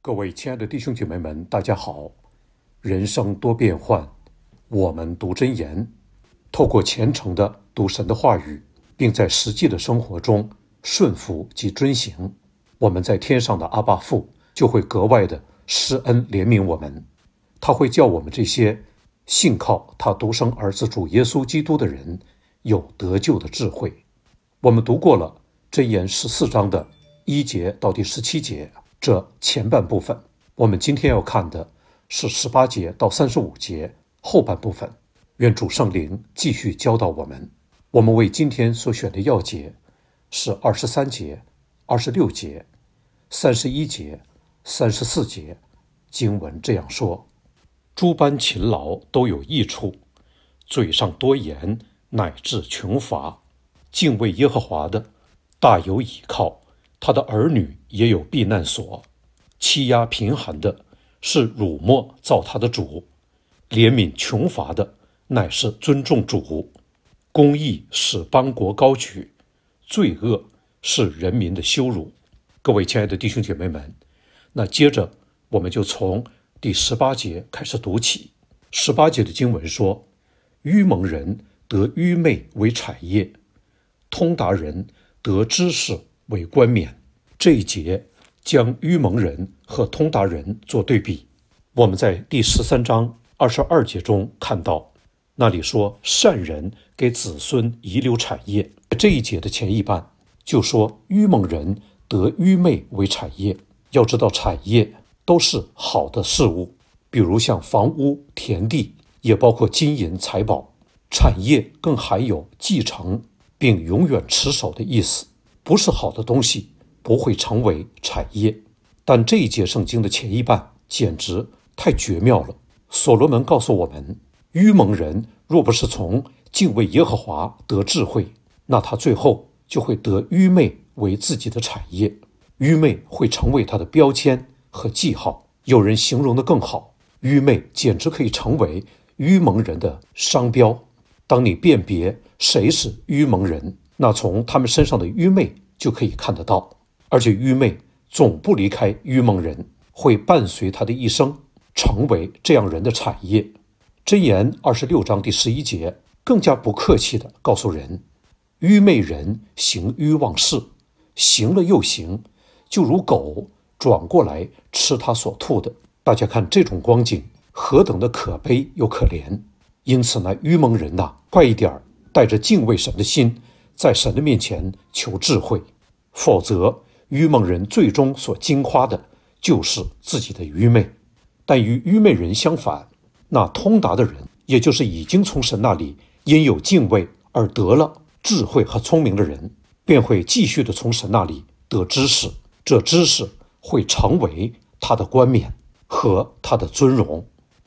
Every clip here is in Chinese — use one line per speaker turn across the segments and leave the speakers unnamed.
各位亲爱的弟兄姐妹们，大家好！人生多变幻，我们读真言，透过虔诚的读神的话语，并在实际的生活中顺服及遵行，我们在天上的阿爸父就会格外的施恩怜悯我们。他会叫我们这些信靠他独生儿子主耶稣基督的人有得救的智慧。我们读过了真言十四章的一节到第十七节。这前半部分，我们今天要看的是十八节到三十五节后半部分。愿主圣灵继续教导我们。我们为今天所选的要节是二十三节、二十六节、三十一节、三十四节。经文这样说：诸般勤劳都有益处，嘴上多言乃至穷乏；敬畏耶和华的，大有倚靠。他的儿女也有避难所，欺压贫寒的是辱没造他的主，怜悯穷乏的乃是尊重主。公义使邦国高举，罪恶是人民的羞辱。各位亲爱的弟兄姐妹们，那接着我们就从第十八节开始读起。十八节的经文说：“愚蒙人得愚昧为产业，通达人得知识。”为冠冕，这一节将愚蒙人和通达人做对比。我们在第十三章二十二节中看到，那里说善人给子孙遗留产业。这一节的前一半就说愚蒙人得愚昧为产业。要知道，产业都是好的事物，比如像房屋、田地，也包括金银财宝。产业更含有继承并永远持守的意思。不是好的东西，不会成为产业。但这一节圣经的前一半简直太绝妙了。所罗门告诉我们：愚蒙人若不是从敬畏耶和华得智慧，那他最后就会得愚昧为自己的产业。愚昧会成为他的标签和记号。有人形容的更好：愚昧简直可以成为愚蒙人的商标。当你辨别谁是愚蒙人。那从他们身上的愚昧就可以看得到，而且愚昧总不离开愚蒙人，会伴随他的一生，成为这样人的产业。箴言二十六章第十一节更加不客气地告诉人：愚昧人行愚妄事，行了又行，就如狗转过来吃他所吐的。大家看这种光景，何等的可悲又可怜！因此呢，愚蒙人呐，快一点带着敬畏神的心。在神的面前求智慧，否则愚蒙人最终所惊夸的，就是自己的愚昧。但与愚昧人相反，那通达的人，也就是已经从神那里因有敬畏而得了智慧和聪明的人，便会继续的从神那里得知识。这知识会成为他的冠冕和他的尊荣。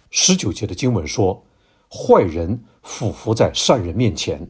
十九节的经文说：“坏人俯伏在善人面前。”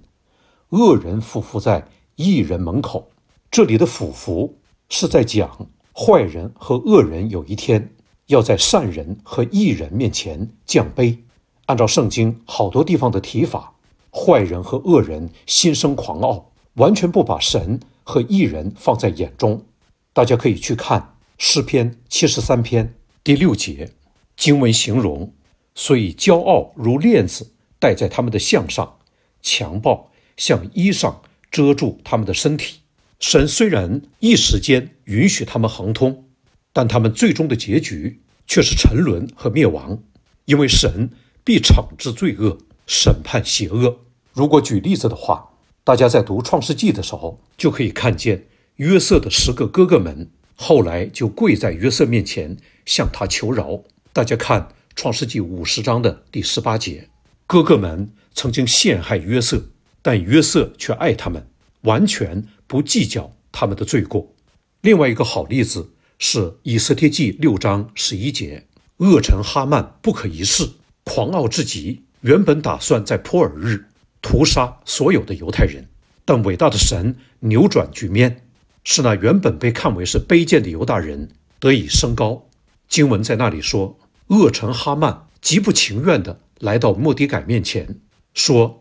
恶人匍匐在异人门口，这里的匍匐”是在讲坏人和恶人有一天要在善人和异人面前降杯。按照圣经好多地方的提法，坏人和恶人心生狂傲，完全不把神和异人放在眼中。大家可以去看诗篇七十三篇第六节经文形容，所以骄傲如链子戴在他们的项上，强暴。像衣裳遮住他们的身体。神虽然一时间允许他们横通，但他们最终的结局却是沉沦和灭亡，因为神必惩治罪恶，审判邪恶。如果举例子的话，大家在读创世纪的时候就可以看见约瑟的十个哥哥们后来就跪在约瑟面前向他求饶。大家看创世纪五十章的第十八节，哥哥们曾经陷害约瑟。但约瑟却爱他们，完全不计较他们的罪过。另外一个好例子是以色列记六章十一节：恶臣哈曼不可一世，狂傲至极，原本打算在普尔日屠杀所有的犹太人，但伟大的神扭转局面，使那原本被看为是卑贱的犹大人得以升高。经文在那里说，恶臣哈曼极不情愿地来到莫迪改面前，说。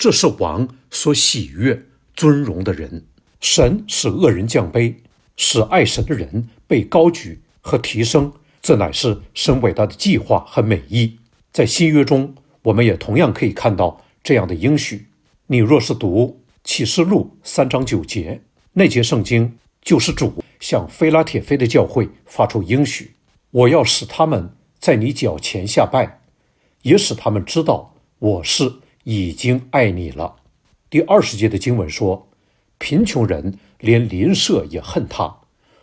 这是王所喜悦、尊荣的人；神使恶人降卑，使爱神的人被高举和提升。这乃是神伟大的计划和美意。在新约中，我们也同样可以看到这样的应许。你若是读启示录三章九节，那节圣经就是主向菲拉铁菲的教会发出应许：“我要使他们在你脚前下拜，也使他们知道我是。”已经爱你了。第二十节的经文说：“贫穷人连邻舍也恨他，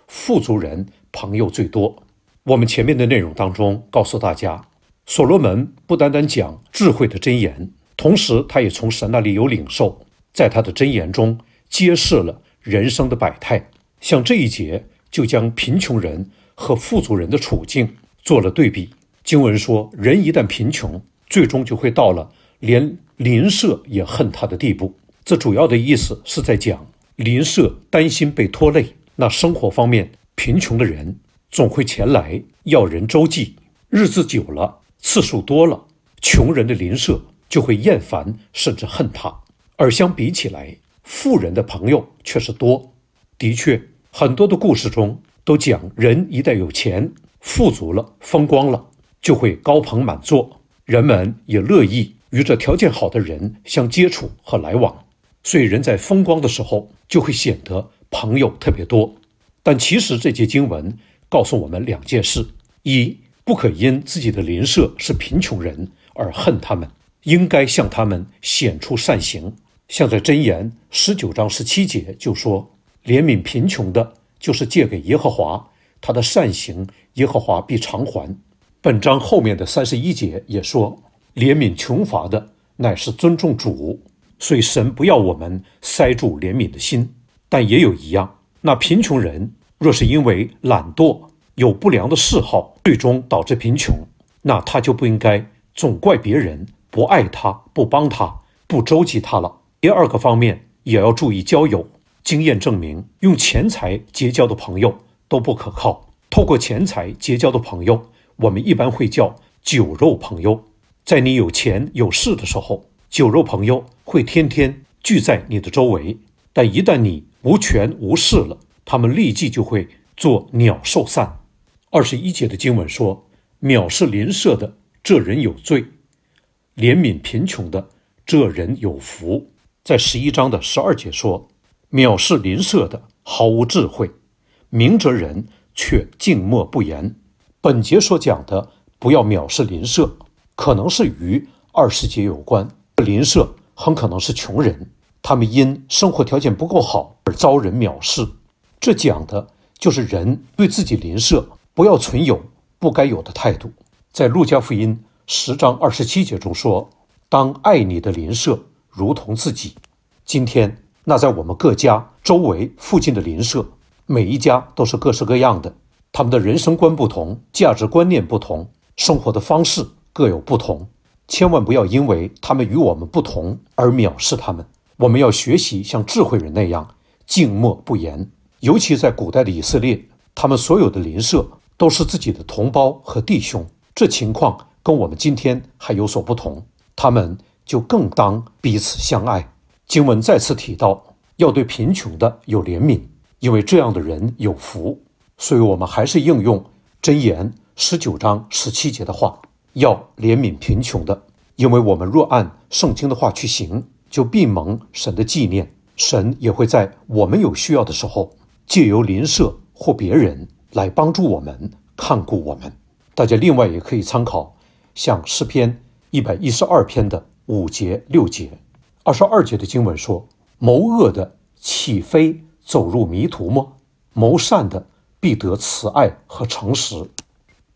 富足人朋友最多。”我们前面的内容当中告诉大家，所罗门不单单讲智慧的箴言，同时他也从神那里有领受，在他的箴言中揭示了人生的百态。像这一节就将贫穷人和富足人的处境做了对比。经文说：“人一旦贫穷，最终就会到了连。”林舍也恨他的地步，这主要的意思是在讲林舍担心被拖累。那生活方面贫穷的人总会前来要人周济，日子久了，次数多了，穷人的林舍就会厌烦，甚至恨他。而相比起来，富人的朋友却是多。的确，很多的故事中都讲，人一旦有钱，富足了，风光了，就会高朋满座，人们也乐意。与这条件好的人相接触和来往，所以人在风光的时候就会显得朋友特别多。但其实这节经文告诉我们两件事：一不可因自己的邻舍是贫穷人而恨他们，应该向他们显出善行。像在箴言十九章十七节就说：“怜悯贫穷的，就是借给耶和华，他的善行耶和华必偿还。”本章后面的三十一节也说。怜悯穷乏的乃是尊重主，所以神不要我们塞住怜悯的心。但也有一样，那贫穷人若是因为懒惰、有不良的嗜好，最终导致贫穷，那他就不应该总怪别人不爱他、不帮他、不周济他了。第二个方面也要注意交友，经验证明，用钱财结交的朋友都不可靠。透过钱财结交的朋友，我们一般会叫酒肉朋友。在你有钱有势的时候，酒肉朋友会天天聚在你的周围；但一旦你无权无势了，他们立即就会作鸟兽散。二十一节的经文说：“藐视邻舍的，这人有罪；怜悯贫穷的，这人有福。”在十一章的十二节说：“藐视邻舍的，毫无智慧；明哲人却静默不言。”本节所讲的，不要藐视邻舍。可能是与二十节有关，邻舍很可能是穷人，他们因生活条件不够好而遭人藐视。这讲的就是人对自己邻舍不要存有不该有的态度。在路加福音十章二十七节中说：“当爱你的邻舍，如同自己。”今天，那在我们各家周围附近的邻舍，每一家都是各式各样的，他们的人生观不同，价值观念不同，生活的方式。各有不同，千万不要因为他们与我们不同而藐视他们。我们要学习像智慧人那样静默不言。尤其在古代的以色列，他们所有的邻舍都是自己的同胞和弟兄，这情况跟我们今天还有所不同，他们就更当彼此相爱。经文再次提到要对贫穷的有怜悯，因为这样的人有福。所以我们还是应用箴言十九章十七节的话。要怜悯贫穷的，因为我们若按圣经的话去行，就必蒙神的纪念。神也会在我们有需要的时候，借由邻舍或别人来帮助我们、看顾我们。大家另外也可以参考《像诗篇一百一十二篇》的五节、六节、二十二节的经文，说：“谋恶的岂非走入迷途么？谋善的必得慈爱和诚实。”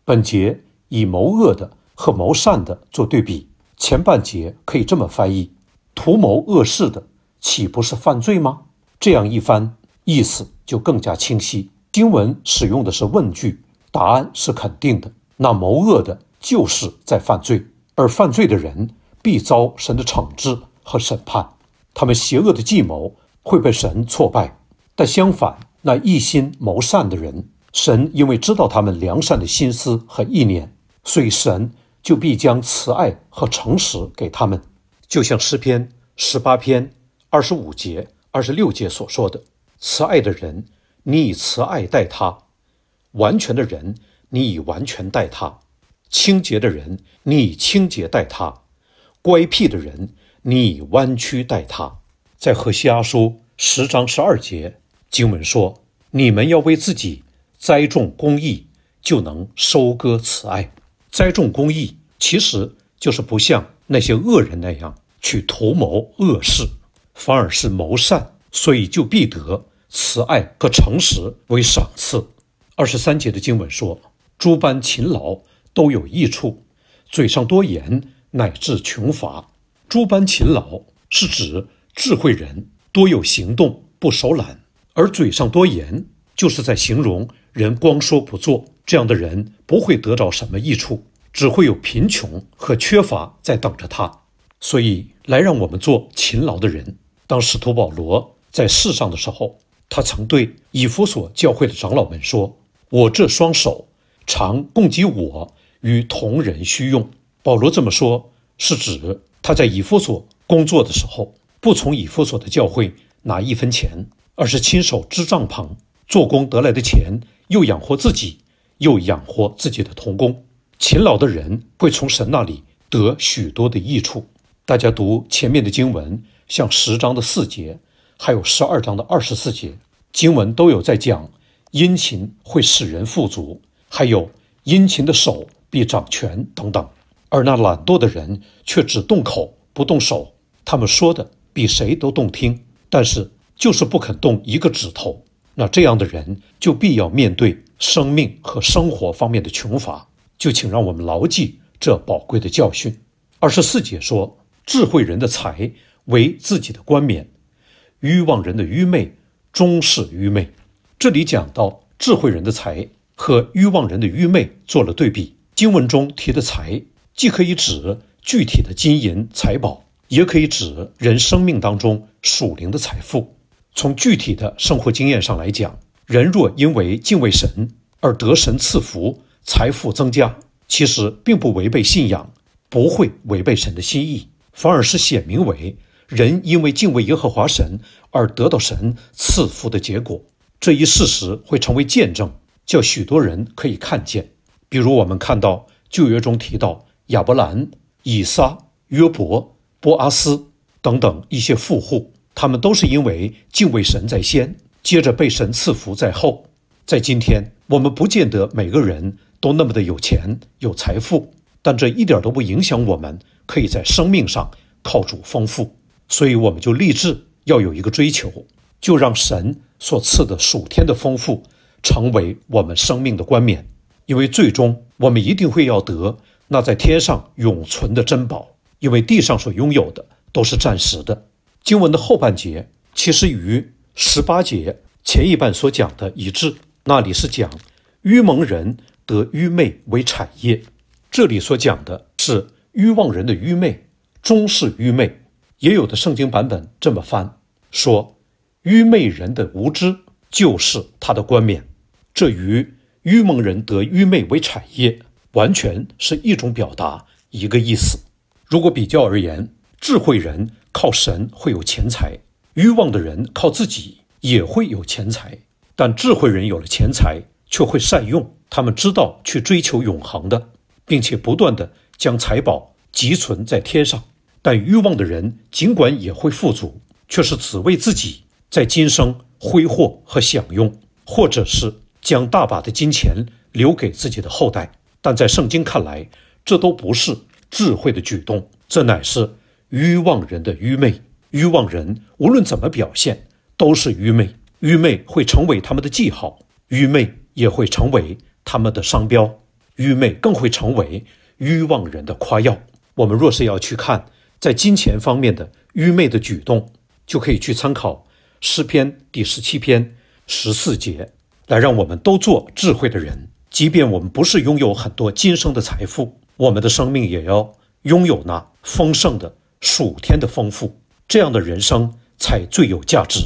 本节以谋恶的。和谋善的做对比，前半节可以这么翻译：图谋恶事的，岂不是犯罪吗？这样一番意思就更加清晰。经文使用的是问句，答案是肯定的。那谋恶的就是在犯罪，而犯罪的人必遭神的惩治和审判，他们邪恶的计谋会被神挫败。但相反，那一心谋善的人，神因为知道他们良善的心思和意念，所以神。就必将慈爱和诚实给他们，就像诗篇十八篇二十五节、二十六节所说的：“慈爱的人，你以慈爱待他；完全的人，你以完全待他；清洁的人，你以清洁待他；乖僻的人，你以弯曲待他。”在何西阿书十章十二节，经文说：“你们要为自己栽种公义，就能收割慈爱。”栽种公益，其实就是不像那些恶人那样去图谋恶事，反而是谋善，所以就必得慈爱和诚实为赏赐。二十三节的经文说：“诸般勤劳都有益处，嘴上多言乃至穷乏。”诸般勤劳是指智慧人多有行动，不手懒；而嘴上多言，就是在形容人光说不做。这样的人不会得着什么益处，只会有贫穷和缺乏在等着他。所以，来让我们做勤劳的人。当使徒保罗在世上的时候，他曾对以弗所教会的长老们说：“我这双手常供给我与同人需用。”保罗这么说，是指他在以弗所工作的时候，不从以弗所的教会拿一分钱，而是亲手支帐篷，做工得来的钱又养活自己。又养活自己的童工，勤劳的人会从神那里得许多的益处。大家读前面的经文，像十章的四节，还有十二章的二十四节，经文都有在讲殷勤会使人富足，还有殷勤的手必掌权等等。而那懒惰的人却只动口不动手，他们说的比谁都动听，但是就是不肯动一个指头。那这样的人就必要面对。生命和生活方面的穷乏，就请让我们牢记这宝贵的教训。二十四节说，智慧人的财为自己的冠冕，愚妄人的愚昧终是愚昧。这里讲到智慧人的财和愚妄人的愚昧做了对比。经文中提的财，既可以指具体的金银财宝，也可以指人生命当中属灵的财富。从具体的生活经验上来讲。人若因为敬畏神而得神赐福、财富增加，其实并不违背信仰，不会违背神的心意，反而是显明为人因为敬畏耶和华神而得到神赐福的结果。这一事实会成为见证，叫许多人可以看见。比如我们看到旧约中提到亚伯兰、以撒、约伯、波阿斯等等一些富户，他们都是因为敬畏神在先。接着被神赐福在后，在今天我们不见得每个人都那么的有钱有财富，但这一点都不影响我们可以在生命上靠主丰富。所以我们就立志要有一个追求，就让神所赐的属天的丰富成为我们生命的冠冕，因为最终我们一定会要得那在天上永存的珍宝，因为地上所拥有的都是暂时的。经文的后半节其实与。十八节前一半所讲的一致，那里是讲愚蒙人得愚昧为产业，这里所讲的是愚妄人的愚昧终是愚昧。也有的圣经版本这么翻说，愚昧人的无知就是他的冠冕，这与愚蒙人得愚昧为产业完全是一种表达，一个意思。如果比较而言，智慧人靠神会有钱财。欲望的人靠自己也会有钱财，但智慧人有了钱财却会善用，他们知道去追求永恒的，并且不断的将财宝积存在天上。但欲望的人尽管也会富足，却是只为自己在今生挥霍和享用，或者是将大把的金钱留给自己的后代。但在圣经看来，这都不是智慧的举动，这乃是欲望人的愚昧。欲望人无论怎么表现，都是愚昧。愚昧会成为他们的记号，愚昧也会成为他们的商标，愚昧更会成为欲望人的夸耀。我们若是要去看在金钱方面的愚昧的举动，就可以去参考诗篇第十七篇十四节，来让我们都做智慧的人。即便我们不是拥有很多今生的财富，我们的生命也要拥有那丰盛的属天的丰富。这样的人生才最有价值，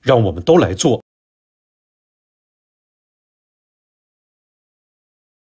让我们都来做。